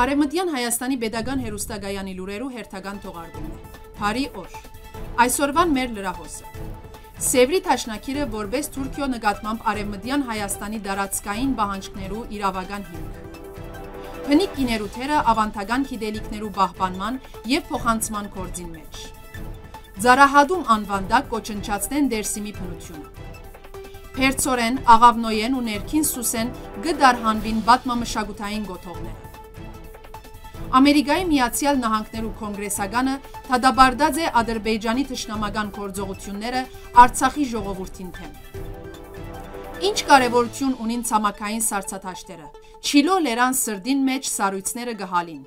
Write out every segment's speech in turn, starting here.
Արևմտյան Հայաստանի Պետական Հերոստագայանի լուրերու հերթական թողարկումն է։ Բարի օր։ Այսօրվան մեր լրահոսը։ Սևրի Թաշնակիրը որպես Թուրքիո նկատմամբ Արևմտյան Հայաստանի դարածքային բանջկներու իրավական հիմք։ Քնիկ գիներութերը ավանդական գիտելիքներու պահպանման եւ փոխանցման գործին մեջ։ Զարահադում անվանդակ կոչնչացնեն դերսիմի բնությունը։ Փերծորեն, աղավնոյեն ու ներքին սուսեն գդարհանվին բատմամշակութային գոթողները։ Ամերիկայի Միացյալ Նահանգներու կոնգրեսականը թադաբարդած է Ադրբեջանի ճշնամական գործողությունները Արցախի ժողովրդին թեմ։ Ինչ կարևորություն ունին ցամաքային սարսափաշտերը։ Չիլո լերան սրդին մեջ սառույցները գհալին։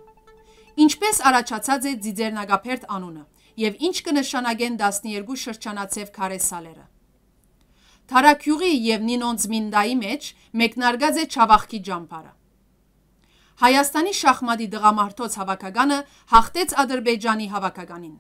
Ինչպես առաջացած է Ձիձեռնագափերտ անունը եւ ինչ կնշանակեն 12 շրջանացև քարեսալերը։ Թարաքյուղի եւ Նինոնց մինդայի մեջ մեկնարկած է Չավախքի ջամբարը։ Հայաստանի շախմատի դղամարդոց հավակագանը հաղթեց ադրբեջանի հավակագանին։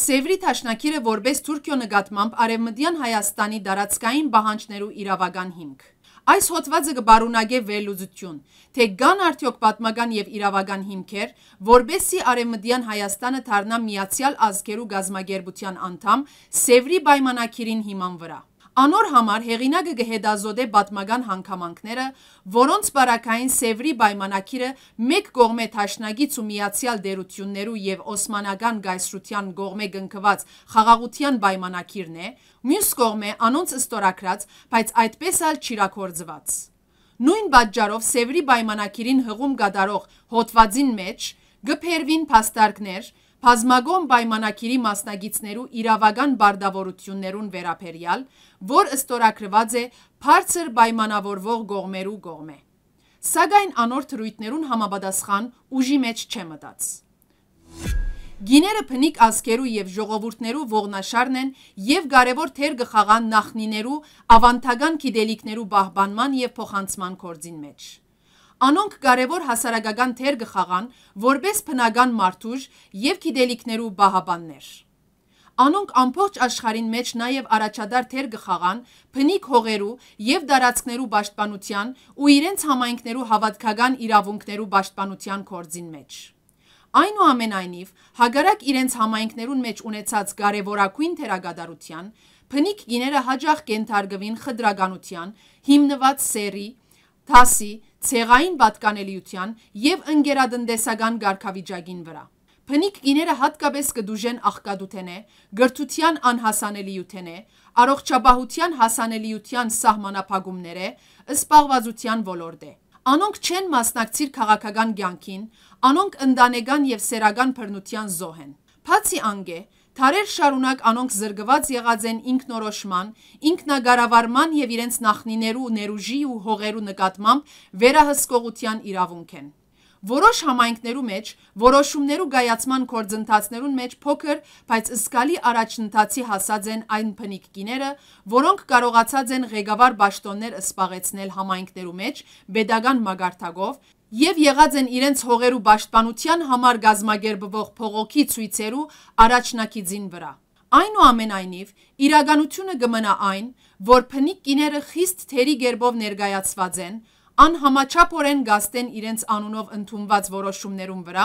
Սևրի թաշնակիրը որպես Թուրքիո նկատմամբ արևմտյան Հայաստանի դարածքային բահանջներու իրավական հիմք։ Այս հոդվածը կբարունագե վերլուծություն, թե կան արդյոք պատմական եւ իրավական հիմքեր, որբեսի արևմտյան Հայաստանը դառնա միացյալ ազգերու գազմագերբության անդամ Սևրի պայմանակիրին հիման վրա։ Անոր համար հեղինակը գհետազոտե պատմական հանգամանքները, որոնց պարակային Սևրի պայմանակիրը մեկ կողմէ թաշնագից ու միացյալ դերություններու և Օսմանական կայսրության կողմէ գնքված խաղաղության պայմանակիրն է, մյուս կողմէ անոնց ստորագրած, բայց այդպես ալ չիրագործված։ Նույն պատճառով Սևրի պայմանակիրին հղում կատարող հոդվածին մեջ գփերվին փաստարկներ, Բազմագոն պայմանակիրի մասնագիցներու իրավական բարդավորություններուն վերապերյալ, որ ըստորագրված է բարձր պայմանավորվող կողմերու կողմ է։ Սակայն անոր թրույթներուն համապատասխան ուժի մեջ չէ մտած։ Գիները փնիկ ազգերու եւ ժողովուրդներու ողնաշարն են եւ կարեւոր թեր գխաղան նախնիներու ավանդական գիդելիքներու պահպանման եւ փոխանցման գործին մեջ։ Անոնք կարևոր հասարակական թեր գխաղան որպես բնական մարդուժ և գիտելիքներու բահաբաններ։ Անոնք ամբողջ աշխարհին մեջ նաև առաջադար թեր գխաղան բնիկ հողերու և տարածքներու պաշտպանության ու իրենց համայնքներու հավատքական իրավունքներու պաշտպանության գործին մեջ։ Այնուամենայնիվ, հակառակ իրենց համայնքներուն մեջ ունեցած կարևորագույն թերագադարության, բնիկ գիները հաճախ կենթարկվին խտրականության, հիմնված սերի, դասի, ցեղային պատկանելիության եւ ընկերատնտեսական ղարքավիճակին վրա։ Փնիկ գիները հատկապես կդուժեն աղկադութենե, գրթության անհասանելիութենե, առողջապահության հասանելիության սահմանափակումները, սպաղվածության ոլորտ է։ Անոնք չեն մասնակցիր քաղաքական կյանքին, անոնք ընտանեկան եւ սերական բռնության զոհ են։ Բացի անգե, Թարեր շարունակ անոնք զրգված եղած են ինքնորոշման, ինքնագարավարման եւ իրենց նախնիներու ներուժի ու հողերու նկատմամբ վերահսկողության իրավունք են։ Որոշ համայնքներու մեջ որոշումներու գայացման կորձընթացներուն մեջ փոքր, բայց ըսկալի առաջընթացի հասած են այն փնիկ կիները, որոնք կարողացած են ղեկավար ճաշտոններ սպաղեցնել համայնքներու մեջ pedagogan մագարտակով և եղած են իրենց հողերու բաշտպանության համար գազմագերբվող փողոքի ծույցերու առաջնակի ձին վրա։ Այն ու ամեն այնիվ, իրագանությունը գմնա այն, որ պնիկ կիները խիստ թերի գերբով ներգայացված են, անհամաչապորեն գաստեն իրենց անունով ընդումված որոշումներում վրա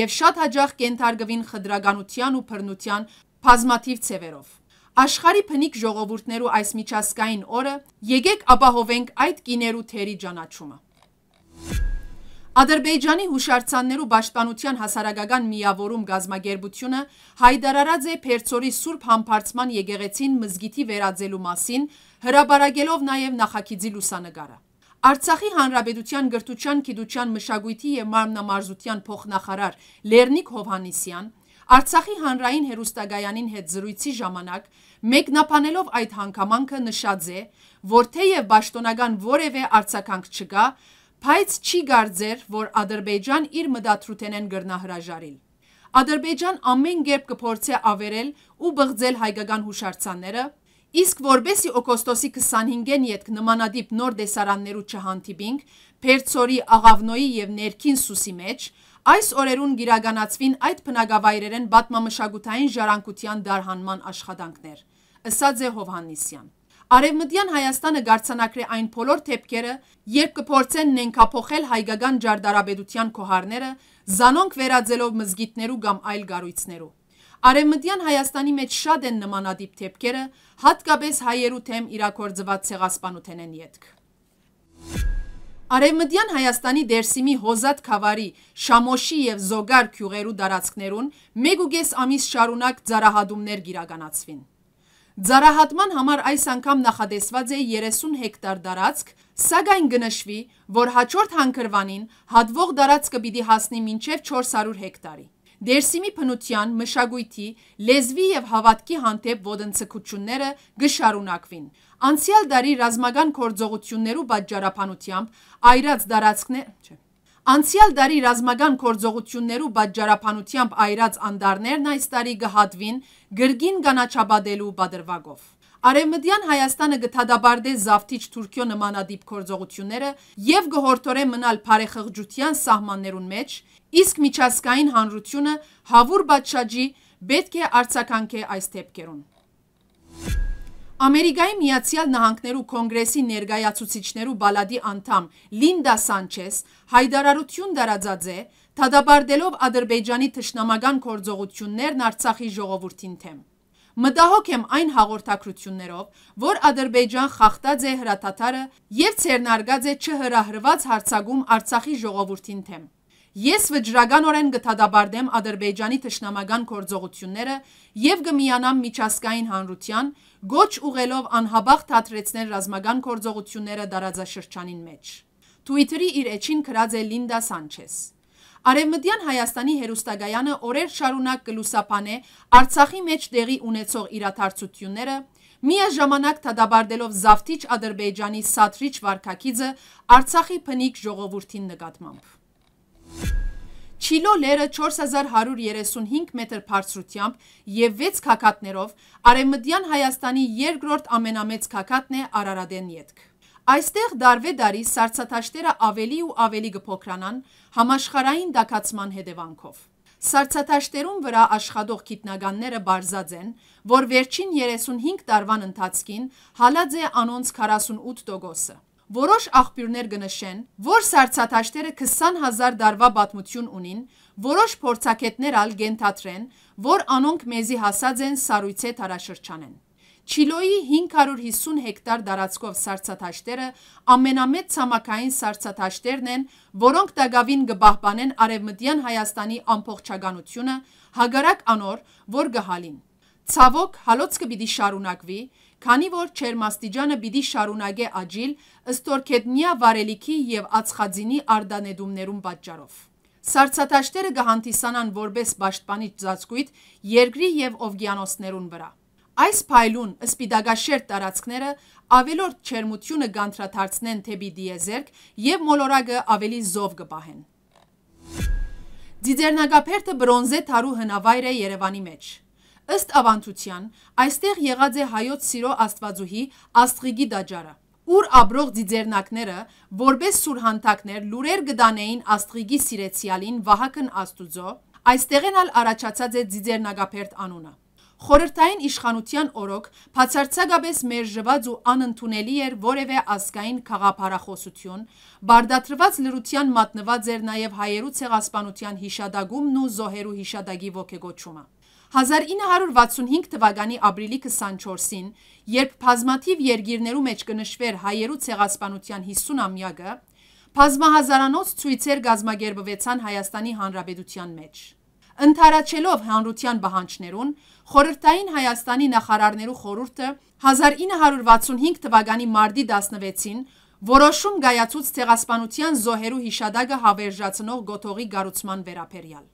և շատ հաջախ կենթարգվին խդրագանության ու պրնության պազմաթիվ ծևերով։ Աշխարի պնիկ ժողովուրդներու այս միջասկային օրը, եգեք ապահովենք այդ կիներու թերի ճանաչումը։ Ադրբեջանի հուշարձաններու պաշտպանության հասարակական միավորում գազմագերբությունը հայտարարած է Փերծորի Սուրբ Համբարձման եկեղեցին մզգիթի վերաձելու մասին, հրապարակելով նաև նախագիծի լուսանկարը։ Արցախի Հանրապետության գրթության, գիտության, մշակույթի եւ մարմնամարզության փոխնախարար Լեռնիկ Հովհաննիսյան Արցախի հանրային հերոստագայանին հետ զրույցի ժամանակ մեկնաբանելով այդ հանգամանքը նշած է, որ թեև ճշտոնական որևէ արցականք չկա, Բայց չի գարձեր, որ Ադրբեջան իր մդաթրութենեն գրնահրաժարիլ։ Ադրբեջան ամեն գերբ կփորձե ավերել ու բղձել հայկական հուշարձանները, իսկ որբեսի օգոստոսի 25-ին յետք նմանադիպ նոր դեսարաններու չհանդիպինք, Փերծորի, Աղավնոյի եւ Ներքին Սուսի մեջ, այս օրերուն գիրականացվին այդ բնակավայրերեն բատմամշակութային ժառանգության դարհանման աշխատանքներ, ըսած է Հովհաննիսյան։ Արևմտյան Հայաստանը գարցանակրե այն փոլոր թեփքերը, երբ կփորձեն նենքափոխել հայկական ջարդարաբեդության քոհարները, զանոնք վերաձելով մզգիտներու կամ այլ գարույցներու։ Արևմտյան Հայաստանի մեջ շատ են նմանադիպ թեփքերը, հատկապես հայերու թեմ իրակորձված ցեղասպանութենեն յետք։ Արևմտյան Հայաստանի Դերսիմի Հոզատ Խավարի, Շամոշի եւ Զոգար քյուղերու տարածքներուն 1.5 ամիս շարունակ ծարահադումներ գիրականացվին։ Ձարահատման համար այս անգամ նախադեսված է 30 հեկտար դարածք, սագայն գնշվի, որ հաջորդ հանքրվանին հատվող դարածքը պիտի հասնի մինչև 400 հեկտարի։ Դերսիմի փնության, մշակույթի, լեզվի եւ հավատքի հանդեպ ոդնցկությունները գշարունակվին։ Անցյալ դարի ռազմական գործողություններու պատճառաբանությամբ այրած դարածքներ, չէ, Անցյալ դարի ռազմական կործողություններու բաժարապանությամբ այրած անդարներն այս տարի գհատվին գրգին գանաչաբադելու բադրվագով։ Արևմտյան Հայաստանը գտադաբարդե զավթիչ Թուրքիո նմանադիպ կորձողությունները եւ գողորթորե մնալ բարեխղճության սահմաններուն մեջ, իսկ միջազգային հանրությունը հավուր բաչաջի պետք է արցականքե այս դեպքերուն։ Ամերիկայի Միացյալ Նահանգներու կոնգրեսի ներգայացուցիչներու բալադի անդամ Լինդա Սանչես հայդարարություն դարաձած է, թադաբարդելով Ադրբեջանի թշնամական կործողություններն Արցախի ժողովրդին թեմ։ Մտահոգ եմ այն հաղորդակրություններով, որ Ադրբեջան խախտած է հրաթաթարը եւ ցերնարգած է չհրահրված հարցակում Արցախի ժողովրդին թեմ։ Ես վճռականորեն գթադաբարդեմ Ադրբեջանի թշնամական գործողությունները եւ գմիանամ միջազգային հանրության, գոչ ուղելով անհաբաղ թատրեցնել ռազմական գործողությունները տարածաշրջանին մեջ։ Twitter-ի իր էջին գրած է Լինդա Սանչես. Արևմտյան Հայաստանի հերոստագայանը օրեր շարունակ կլուսապանե Արցախի մեջ տեղի ունեցող իրաթարցությունները, միաժամանակ դադարդելով զավթիչ Ադրբեջանի սատրիչ վարկակիցը Արցախի փնիկ ժողովրդին նկատմամբ։ Չիլո լերը 4135 մետր բարձրությամբ և 6 կաքատներով արևմտյան Հայաստանի երկրորդ ամենամեծ կաքատն է Արարատեն ետք։ Այստեղ դարվեդարի սառցադաշտերը ավելի ու ավելի կփոքրանան համաշխարհային դաքացման հետևանքով։ Սառցադաշտերում վրա աշխատող գիտնականները պարզած են, որ վերջին 35 տարվան ընթացքին հալած է անոնց 48%-ը։ Որոշ աղբյուրներ գնշեն, որ սարցաթաշտերը 20,000 դարվա բատմություն ունին, որոշ փորձակետներ ալ գենթատրեն, որ անոնք մեզի հասած են սարույցե տարաշրջանեն։ Չիլոյի 550 հեկտար դարացկով սարցաթաշտերը ամենամեծ ցամաքային սարցաթաշտերն են, որոնք տագավին գբահբանեն արևմտյան Հայաստանի ամբողջականությունը հագարակ անոր, որ գհալին։ Ցավոք հալոցը պիտի շարունակվի, Քանի որ Չերմաստիճանը պիտի շարունակե աճիլ ըստորքետնյա վարելիքի եւ ածխաձինի արդանեդումներում պատճառով։ Սարսափաշտերը կհանդիսանան որպես պաշտպանիչ ծածկույթ երկրի եւ օվկիանոսներուն վրա։ Այս փայլուն սպիտակաշերտ տարածքները ավելորդ չերմությունը գանտրաթարցնեն թեպի դիեզերք եւ մոլորակը ավելի զով կպահեն։ Ձիձեռնակապերտը բրոնզե թարու հնավայր է Երևանի մեջ։ Ըստ ավանդության, այստեղ եղած է հայոց սիրո աստվածուհի աստղիգի դաջարը, ուր ապրող ձիձերնակները, որպես սուրհանդակներ լուրեր գդանեին աստղիգի սիրեցյալին Վահակն Աստուծո, այստեղեն ալ առաջացած է ձիձերնագապերտ անունը։ Խորհրդային իշխանության օրոք բացարձակապես մերժված ու անընդունելի էր որևէ ազգային խաղապարախոսություն, բարդատրված լրության մատնված էր նաև հայերու ցեղասպանության հիշադակումն ու զոհերու հիշադակի ոգեգոճումը։ 1965 թվականի ապրիլի 24-ին, երբ բազմաթիվ երկիրներու մեջ կնշվեր հայերու ցեղասպանության 50-ամյակը, բազմահազարանոց ցույցեր գազմագերբվեցան Հայաստանի Հանրապետության մեջ։ Ընթարաչելով հանրության բանջարներուն, խորհրդային Հայաստանի նախարարներու խորհուրդը 1965 թվականի մարտի 16-ին որոշում գայացուց ցեղասպանության զոհերու հիշադակը հավերժացնող գոթողի գառուցման վերաբերյալ։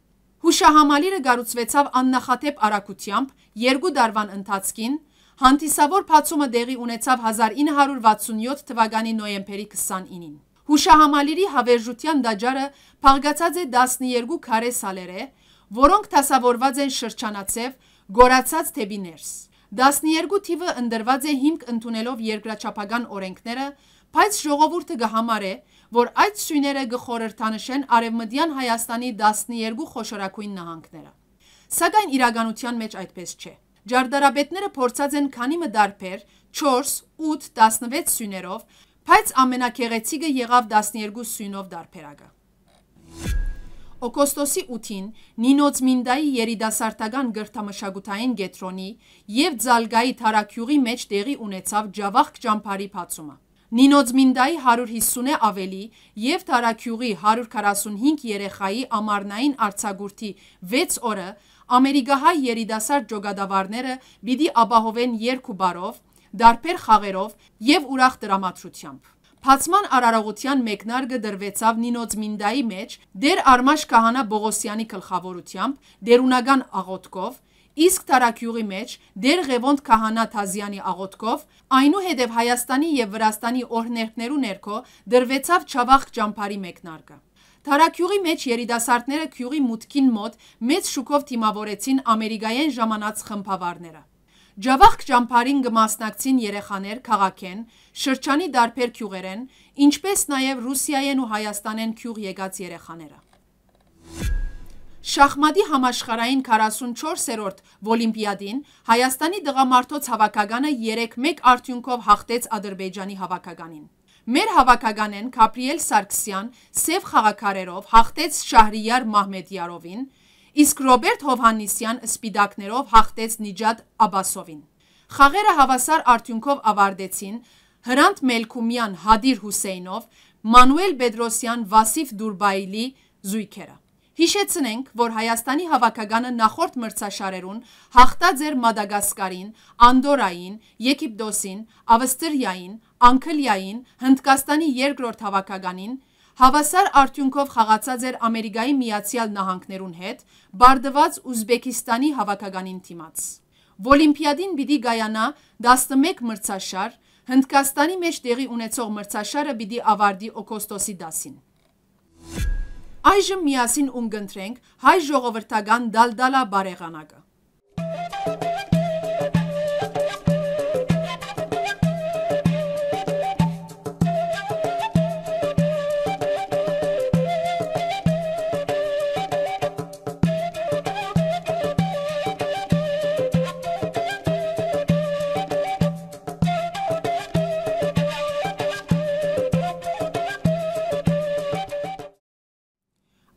Հուշահամալիրը գարուցվեցավ աննախատեպ առակությամբ երկու դարվան ընթացքին, հանդիսավոր պացումը դեղի ունեցավ 1967 թվագանի նոյեմպերի 29-ին։ Հուշահամալիրի հավերժության դաջարը պաղգացած է 12 կարե սալեր է, որոնք տասավորված են շրջանացև, գորացած թեպի ներս։ 12 թիվը ընդրված է հիմք ընդունելով երկրաչապագան օրենքները, բայց ժողովուրդը գհամար է, որ այդ սյուները գխորհրդանշեն արևմտյան Հայաստանի 12 խոշորակույն նահանգները։ Սակայն իրականության մեջ այդպես չէ։ Ջարդարապետները փորձած են քանի մդարբեր 4, 8, 16 սյուներով, բայց ամենակեղեցիկը եղավ 12 սյունով դարբերակը։ Օգոստոսի 8-ին Նինոց Մինդայի երիտասարդական գրթամշակութային գետրոնի եւ Ձալգայի Թարաքյուղի մեջ տեղի ունեցավ Ջավախք ճամփարի փացումը։ Նինոձմինդայի 150-է ավելի և Թարաքյուղի 145 երեխայի ամառնային արձակուրդի 6 օրը ամերիկահայ երիտասարդ ճոգատավարները պիտի ապահովեն երգ ու բարով, դարբեր խաղերով և ուրախ տրամադրությամբ: Փացման արարողության մեկնարկը դրվեցավ Նինոձմինդայի մեջ դեր Արմաշ քահանա Պողոսյանի գլխավորությամբ, դերունական աղոթքով, Իսկ Թարաքյուղի մեջ դեր Ղևոնդ Քահանա Թազյանի աղոթքով այնուհետև Հայաստանի եւ Վրաստանի օրհներքներու ներքո դրվեցավ Չավախ ճամփարի մեկնարկը։ Թարաքյուղի մեջ երիտասարդները քյուղի մուտքին մոտ մեծ շուկով թիմավորեցին ամերիկայեն ժամանած խմբավարները։ Ջավախք ճամփարին գմասնակցին երեխաներ քաղաքեն, շրջանի դարբեր քյուղերեն, ինչպես նաև Ռուսիայեն ու Հայաստանեն քյուղ եկած երեխաները։ Շախմատի համաշխարային 44-րդ Օլիմպիադին Հայաստանի դղամարդոց հավաքականը 3-1 արդյունքով հաղթեց Ադրբեջանի հավաքականին։ Մեր հավաքականեն Գաբրիել Սարգսյան սև խաղաքարերով հաղթեց Շահրիար Մահմեդյարովին, իսկ Ռոբերտ Հովհաննիսյան սպիտակներով հաղթեց Նիջատ Աբասովին։ Խաղերը հավասար արդյունքով ավարտեցին Հրանտ Մելքումյան Հադիր Հուսեյնով, Մանուել Բեդրոսյան Վասիֆ Դուրբայլի զույգերը։ Հիշեցնենք, որ Հայաստանի հավաքականը նախորդ մրցաշարերուն հաղթած էր Մադագասկարին, Անդորային, Եգիպտոսին, Ավստրիային, Անգլիային, Հնդկաստանի երկրորդ հավաքականին, հավասար արդյունքով խաղացած էր Ամերիկայի Միացյալ Նահանգներուն հետ, բարդված Ուզբեկիստանի հավաքականին թիմաց։ Ոլիմպիադին պիտի գայանա 11 մրցաշար, Հնդկաստանի մեջ տեղի ունեցող մրցաշարը պիտի ավարտի օգոստոսի 10-ին։ Այժմ միասին ունգընտրենք հայ ժողովրդական դալդալա բարեղանակը։